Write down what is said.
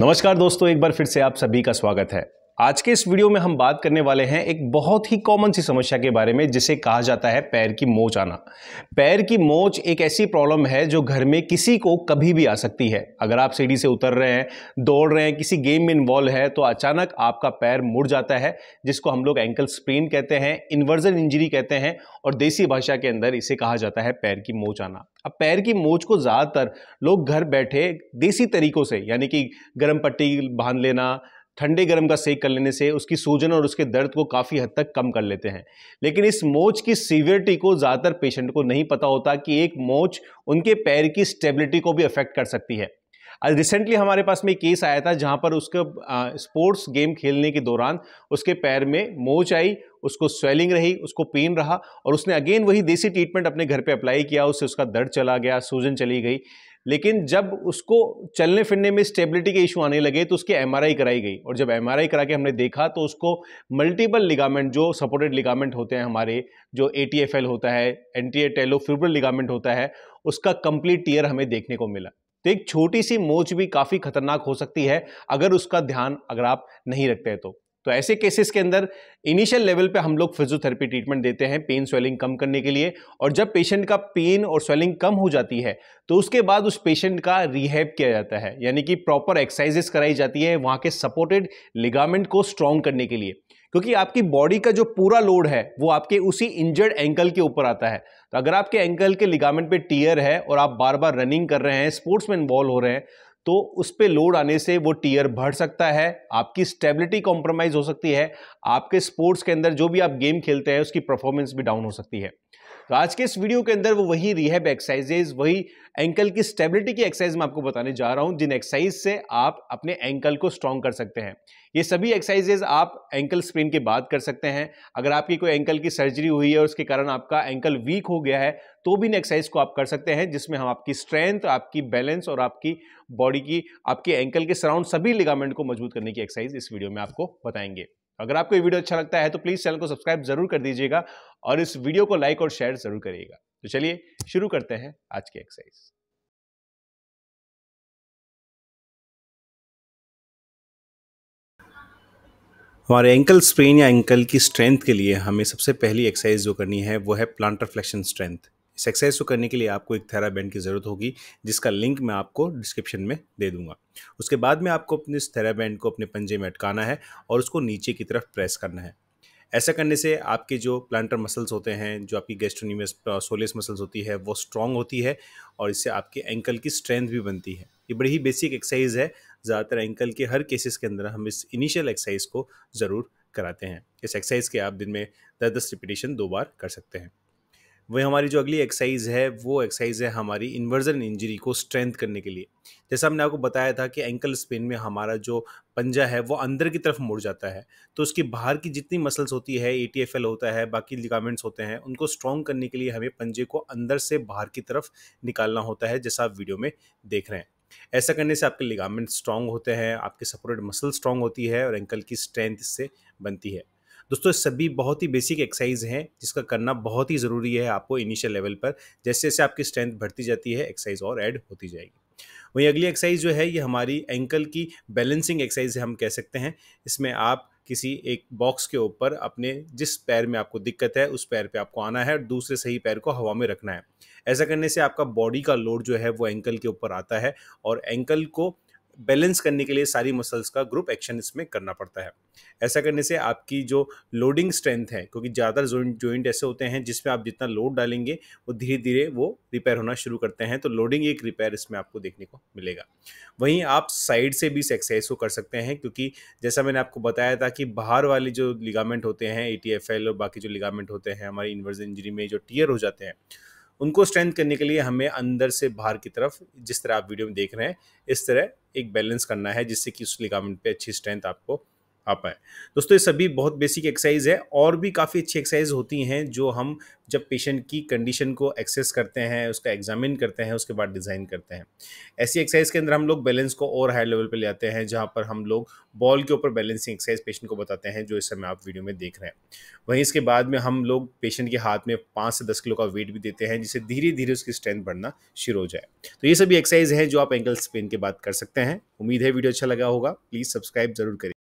नमस्कार दोस्तों एक बार फिर से आप सभी का स्वागत है आज के इस वीडियो में हम बात करने वाले हैं एक बहुत ही कॉमन सी समस्या के बारे में जिसे कहा जाता है पैर की मोच आना पैर की मोच एक ऐसी प्रॉब्लम है जो घर में किसी को कभी भी आ सकती है अगर आप सीढ़ी से उतर रहे हैं दौड़ रहे हैं किसी गेम में इन्वॉल्व है तो अचानक आपका पैर मुड़ जाता है जिसको हम लोग एंकल स्प्रेन कहते हैं इन्वर्जन इंजरी कहते हैं और देसी भाषा के अंदर इसे कहा जाता है पैर की मोच आना अब पैर की मोच को ज़्यादातर लोग घर बैठे देसी तरीकों से यानी कि गर्म पट्टी बांध लेना ठंडे गर्म का सेक कर लेने से उसकी सूजन और उसके दर्द को काफ़ी हद तक कम कर लेते हैं लेकिन इस मोच की सीवियरिटी को ज़्यादातर पेशेंट को नहीं पता होता कि एक मोच उनके पैर की स्टेबिलिटी को भी अफेक्ट कर सकती है आज रिसेंटली हमारे पास में केस आया था जहां पर उसके स्पोर्ट्स गेम खेलने के दौरान उसके पैर में मोच आई उसको स्वेलिंग रही उसको पेन रहा और उसने अगेन वही देसी ट्रीटमेंट अपने घर पे अप्लाई किया उससे उसका दर्द चला गया सूजन चली गई लेकिन जब उसको चलने फिरने में स्टेबिलिटी के इशू आने लगे तो उसकी एम कराई गई और जब एम करा के हमने देखा तो उसको मल्टीपल लिगामेंट जो सपोर्टेड लिगामेंट होते हैं हमारे जो ए होता है एंटी टेलोफ्यूब्रल लिगामेंट होता है उसका कंप्लीट टीयर हमें देखने को मिला तो एक छोटी सी मोच भी काफ़ी खतरनाक हो सकती है अगर उसका ध्यान अगर आप नहीं रखते हैं तो तो ऐसे केसेस के अंदर इनिशियल लेवल पे हम लोग फिजियोथेरेपी ट्रीटमेंट देते हैं पेन स्वेलिंग कम करने के लिए और जब पेशेंट का पेन और स्वेलिंग कम हो जाती है तो उसके बाद उस पेशेंट का रिहैब किया जाता है यानी कि प्रॉपर एक्सरसाइजेस कराई जाती है वहाँ के सपोर्टेड लिगामेंट को स्ट्रॉन्ग करने के लिए क्योंकि आपकी बॉडी का जो पूरा लोड है वो आपके उसी इंजर्ड एंकल के ऊपर आता है तो अगर आपके एंकल के लिगामेंट पे टीयर है और आप बार बार रनिंग कर रहे हैं स्पोर्ट्स में इन्वॉल्व हो रहे हैं तो उस पर लोड आने से वो टीयर बढ़ सकता है आपकी स्टेबिलिटी कॉम्प्रोमाइज़ हो सकती है आपके स्पोर्ट्स के अंदर जो भी आप गेम खेलते हैं उसकी परफॉर्मेंस भी डाउन हो सकती है तो आज के इस वीडियो के अंदर वो वही रिहेब एक्सरसाइजेज वही एंकल की स्टेबिलिटी की एक्सरसाइज मैं आपको बताने जा रहा हूँ जिन एक्सरसाइज से आप अपने एंकल को स्ट्रॉन्ग कर सकते हैं ये सभी एक्सरसाइजेज आप एंकल स्प्रेन के बाद कर सकते हैं अगर आपकी कोई एंकल की सर्जरी हुई है और उसके कारण आपका एंकल वीक हो गया है तो भी इन एक्सरसाइज को आप कर सकते हैं जिसमें हम आपकी स्ट्रेंथ आपकी बैलेंस और आपकी बॉडी की आपके एंकल के सराउंड सभी लिगामेंट को मजबूत करने की एक्सरसाइज इस वीडियो में आपको बताएंगे अगर आपको ये वीडियो अच्छा लगता है तो प्लीज़ चैनल को सब्सक्राइब जरूर कर दीजिएगा और इस वीडियो को लाइक और शेयर जरूर करिएगा तो चलिए शुरू करते हैं आज की एक्सरसाइज हमारे एंकल स्प्रेन या एंकल की स्ट्रेंथ के लिए हमें सबसे पहली एक्सरसाइज जो करनी है वो है प्लांटर फ्लेक्शन स्ट्रेंथ इस एक्सरसाइज को करने के लिए आपको एक थेराबैंड की ज़रूरत होगी जिसका लिंक मैं आपको डिस्क्रिप्शन में दे दूंगा उसके बाद में आपको अपने इस थेराबैंड को अपने पंजे में अटकाना है और उसको नीचे की तरफ प्रेस करना है ऐसा करने से आपके जो प्लांटर मसल्स होते हैं जो आपकी गेस्ट्रोनिमस सोलियस मसल्स होती है वो स्ट्रॉन्ग होती है और इससे आपके एंकल की स्ट्रेंथ भी बनती है ये बड़ी ही बेसिक एक्सरसाइज है ज़्यादातर एंकल के हर केसेस के अंदर हम इस इनिशियल एक्सरसाइज को ज़रूर कराते हैं इस एक्सरसाइज के आप दिन में दस दस रिपीटेशन दो बार कर सकते हैं वह हमारी जो अगली एक्सरसाइज है वो एक्सरसाइज है हमारी इन्वर्जन इंजरी को स्ट्रेंथ करने के लिए जैसा हमने आपको बताया था कि एंकल स्पेन में हमारा जो पंजा है वो अंदर की तरफ मुड़ जाता है तो उसकी बाहर की जितनी मसल्स होती है ए होता है बाकी लिगामेंट्स होते हैं उनको स्ट्रॉन्ग करने के लिए हमें पंजे को अंदर से बाहर की तरफ निकालना होता है जैसा आप वीडियो में देख रहे हैं ऐसा करने से आपके लिगामेंट स्ट्रांग होते हैं आपके सपोर्टेड मसल स्ट्रांग होती है और एंकल की स्ट्रेंथ इससे बनती है दोस्तों सभी बहुत ही बेसिक एक्सरसाइज हैं जिसका करना बहुत ही ज़रूरी है आपको इनिशियल लेवल पर जैसे जैसे आपकी स्ट्रेंथ बढ़ती जाती है एक्सरसाइज और ऐड होती जाएगी वहीं अगली एक्सरसाइज जो है ये हमारी एंकल की बैलेंसिंग एक्सरसाइज हम कह सकते हैं इसमें आप किसी एक बॉक्स के ऊपर अपने जिस पैर में आपको दिक्कत है उस पैर पे आपको आना है और दूसरे सही पैर को हवा में रखना है ऐसा करने से आपका बॉडी का लोड जो है वो एंकल के ऊपर आता है और एंकल को बैलेंस करने के लिए सारी मसल्स का ग्रुप एक्शन इसमें करना पड़ता है ऐसा करने से आपकी जो लोडिंग स्ट्रेंथ है क्योंकि ज़्यादा जॉइंट ऐसे होते हैं जिसमें आप जितना लोड डालेंगे वो धीरे धीरे वो रिपेयर होना शुरू करते हैं तो लोडिंग एक रिपेयर इसमें आपको देखने को मिलेगा वहीं आप साइड से भी इस एक्सरसाइज को कर सकते हैं क्योंकि जैसा मैंने आपको बताया था कि बाहर वाले जो लिगामेंट होते हैं ए और बाकी जो लिगामेंट होते हैं हमारे इन्वर्स इंजरी में जो टीयर हो जाते हैं उनको स्ट्रेंथ करने के लिए हमें अंदर से बाहर की तरफ जिस तरह आप वीडियो में देख रहे हैं इस तरह एक बैलेंस करना है जिससे कि उस लिगामेंट पे अच्छी स्ट्रेंथ आपको आ पाए दोस्तों ये सभी बहुत बेसिक एक्सरसाइज है और भी काफ़ी अच्छी एक्सरसाइज होती हैं जो हम जब पेशेंट की कंडीशन को एक्सेस करते हैं उसका एग्जामिन करते हैं उसके बाद डिज़ाइन करते हैं ऐसी एक्सरसाइज के अंदर हम लोग बैलेंस को और हाई लेवल पर ले आते हैं जहाँ पर हम लोग बॉल के ऊपर बैलेंसिंग एक्सरसाइज पेशेंट को बताते हैं जो इस समय आप वीडियो में देख रहे हैं वहीं इसके बाद में हम लोग पेशेंट के हाथ में पाँच से दस किलो का वेट भी देते हैं जिससे धीरे धीरे उसकी स्ट्रेंथ बढ़ना शुरू हो जाए तो ये सभी एक्सरसाइज है जो आप एंकल स्पेन के बाद कर सकते हैं उम्मीद है वीडियो अच्छा लगा होगा प्लीज़ सब्सक्राइब जरूर करें